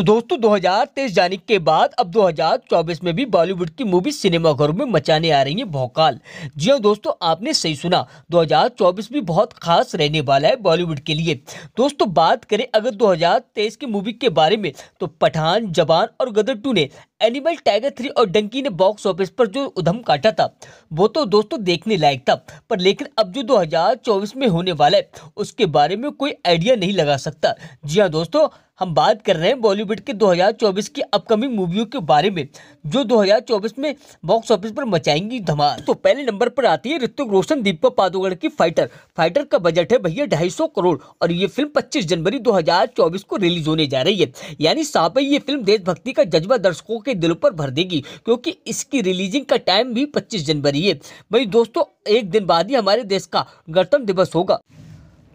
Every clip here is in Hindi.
तो दोस्तों 2023 जाने के बाद अब 2024 में भी बॉलीवुड की मूवी सिनेमाघरों में मचाने आ रही है भोकाल जी हाँ दोस्तों आपने सही सुना 2024 भी बहुत खास रहने वाला है बॉलीवुड के लिए दोस्तों बात करें अगर 2023 की मूवी के बारे में तो पठान जवान और गदर टू ने एनिमल टाइगर थ्री और डंकी ने बॉक्स ऑफिस पर जो उधम काटा था वो तो दोस्तों देखने लायक था पर लेकिन अब जो 2024 में होने वाला है उसके बारे में कोई आइडिया नहीं लगा सकता जी हाँ दोस्तों हम बात कर रहे हैं बॉलीवुड के 2024 की अपकमिंग मूवियों के बारे में जो 2024 में बॉक्स ऑफिस पर मचाएंगी धमाल तो पहले नंबर पर आती है ऋतिक रोशन दीपक पादुगढ़ की फाइटर फाइटर का बजट है भैया ढाई करोड़ और ये फिल्म पच्चीस जनवरी दो को रिलीज होने जा रही है यानी साहब ये फिल्म देशभक्ति का जज्बा दर्शकों के दिलों पर भर देगी क्योंकि इसकी रिलीजिंग का टाइम भी पच्चीस जनवरी है भाई दोस्तों एक दिन बाद ही हमारे देश का गणतंत्र दिवस होगा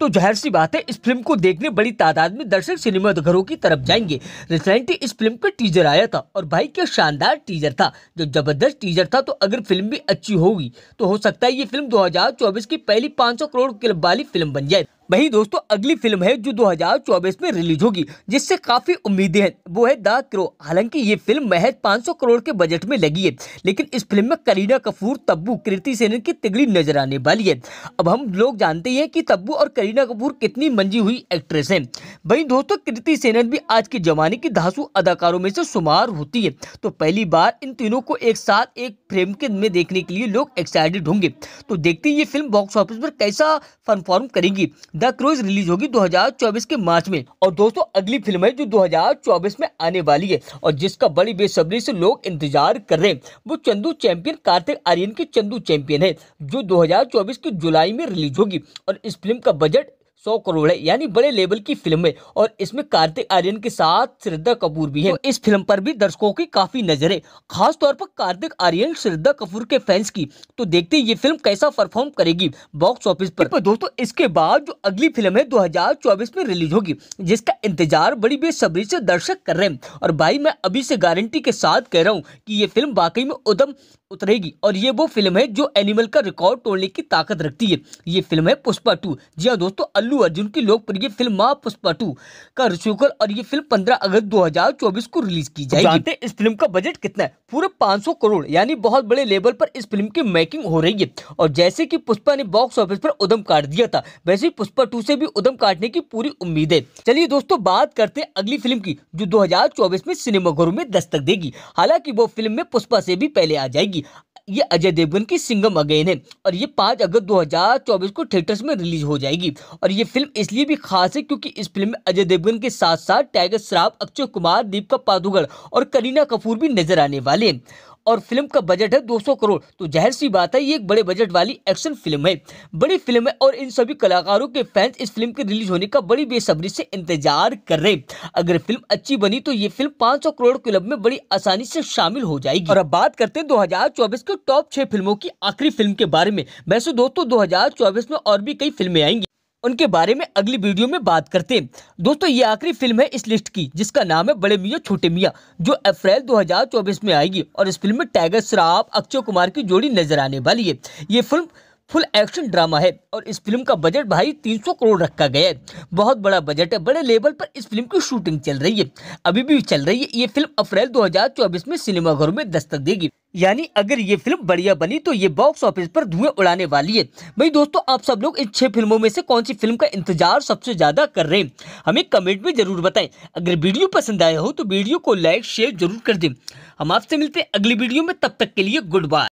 तो जाहिर सी बात है इस फिल्म को देखने बड़ी तादाद में दर्शक सिनेमाघरों की तरफ जाएंगे रिसेंटली इस फिल्म का टीजर आया था और भाई क्या शानदार टीजर था जो जबरदस्त टीजर था तो अगर फिल्म भी अच्छी होगी तो हो सकता है ये फिल्म 2024 की पहली 500 करोड़ क्लब वाली फिल्म बन जाए वहीं दोस्तों अगली फिल्म है जो 2024 में रिलीज होगी जिससे काफी उम्मीदें हैं वो है द क्रो हालांकि ये फिल्म महज 500 करोड़ के बजट में लगी है लेकिन इस फिल्म में करीना कपूर तब्बू कृति सेनन की तिगड़ी नजर आने वाली है अब हम लोग जानते हैं कि तब्बू और करीना कपूर कितनी मंजी हुई एक्ट्रेस है वही दोस्तों कृति सेनन भी आज के जमाने की धासु अदाकारों में से शुमार होती है तो पहली बार इन तीनों को एक साथ एक फ्रेम के में देखने के लिए लोग एक्साइटेड होंगे तो देखते ये फिल्म बॉक्स ऑफिस पर कैसा परफॉर्म करेगी द क्रूज रिलीज होगी 2024 के मार्च में और दोस्तों अगली फिल्म है जो 2024 में आने वाली है और जिसका बड़ी बेसब्री से लोग इंतजार कर रहे हैं वो चंदू चैंपियन कार्तिक आर्यन की चंदू चैंपियन है जो 2024 की जुलाई में रिलीज होगी और इस फिल्म का बजट सौ करोड़ है यानी बड़े लेवल की फिल्म है और इसमें कार्तिक आर्यन के साथ श्रद्धा कपूर भी है तो इस फिल्म पर भी दर्शकों की काफी नजर है खास तौर पर कार्तिक आर्यन श्रद्धा कपूर के फैंस की तो देखते ये फिल्म कैसा परफॉर्म करेगी बॉक्स ऑफिस पर।, तो दोस्तों इसके बाद जो अगली फिल्म है 2024 में रिलीज होगी जिसका इंतजार बड़ी बेसब्री से दर्शक कर रहे हैं और भाई मैं अभी से गारंटी के साथ कह रहा हूँ की ये फिल्म वाकई में उदम उतरेगी और ये वो फिल्म है जो एनिमल का रिकॉर्ड तोड़ने की ताकत रखती है ये फिल्म है पुष्पा टू जी हाँ दोस्तों अल्लू अल्लू अर्जुन की लोकप्रिय फिल्म माँ पुष्पा टू का रिशोकल और ये फिल्म 15 अगस्त 2024 को रिलीज की जाएगी जानते इस फिल्म का बजट कितना है पूरे 500 करोड़ यानी बहुत बड़े लेवल पर इस फिल्म की मेकिंग हो रही है और जैसे की पुष्पा ने बॉक्स ऑफिस पर उदम काट दिया था वैसे ही पुष्पा टू से भी उदम काटने की पूरी उम्मीद है चलिए दोस्तों बात करते हैं अगली फिल्म की जो दो में घरों में दस्तक देगी हालांकि वो फिल्म में पुष्पा से भी पहले आ जाएगी ये अजय देवगन की सिंगम अगेन है और ये पाँच अगस्त 2024 को थिएटर्स में रिलीज हो जाएगी और ये फिल्म इसलिए भी खास है क्योंकि इस फिल्म में अजय देवगन के साथ साथ टाइगर श्राफ अक्षय कुमार दीपिका पादुगढ़ और करीना कपूर भी नजर आने वाले हैं और फिल्म का बजट है 200 करोड़ तो जाहिर सी बात है ये एक बड़े बजट वाली एक्शन फिल्म है बड़ी फिल्म है और इन सभी कलाकारों के फैंस इस फिल्म के रिलीज होने का बड़ी बेसब्री से इंतजार कर रहे अगर फिल्म अच्छी बनी तो ये फिल्म पाँच करोड़ क्लब में बड़ी आसानी से शामिल हो जाएगी और अब बात करते हैं दो के टॉप छह फिल्मों की आखिरी फिल्म के बारे में वैसे दोस्तों दो में और भी कई फिल्में आएंगी उनके बारे में अगली वीडियो में बात करते हैं दोस्तों ये आखिरी फिल्म है इस लिस्ट की जिसका नाम है बड़े मियाँ छोटे मियाँ जो अप्रैल 2024 में आएगी और इस फिल्म में टाइगर श्राफ अक्षय कुमार की जोड़ी नजर आने वाली है ये फिल्म फुल एक्शन ड्रामा है और इस फिल्म का बजट भाई 300 करोड़ रखा गया है बहुत बड़ा बजट है बड़े लेवल पर इस फिल्म की शूटिंग चल रही है अभी भी चल रही है ये फिल्म अप्रैल 2024 में सिनेमाघरों में दस्तक देगी यानी अगर ये फिल्म बढ़िया बनी तो ये बॉक्स ऑफिस पर धुएं उड़ाने वाली है भाई दोस्तों आप सब लोग इन छह फिल्मों में से कौन सी फिल्म का इंतजार सबसे ज्यादा कर रहे हैं हमें कमेंट में जरूर बताएं अगर वीडियो पसंद आया हो तो वीडियो को लाइक शेयर जरूर कर दें हम आपसे मिलते हैं अगली वीडियो में तब तक के लिए गुड बाय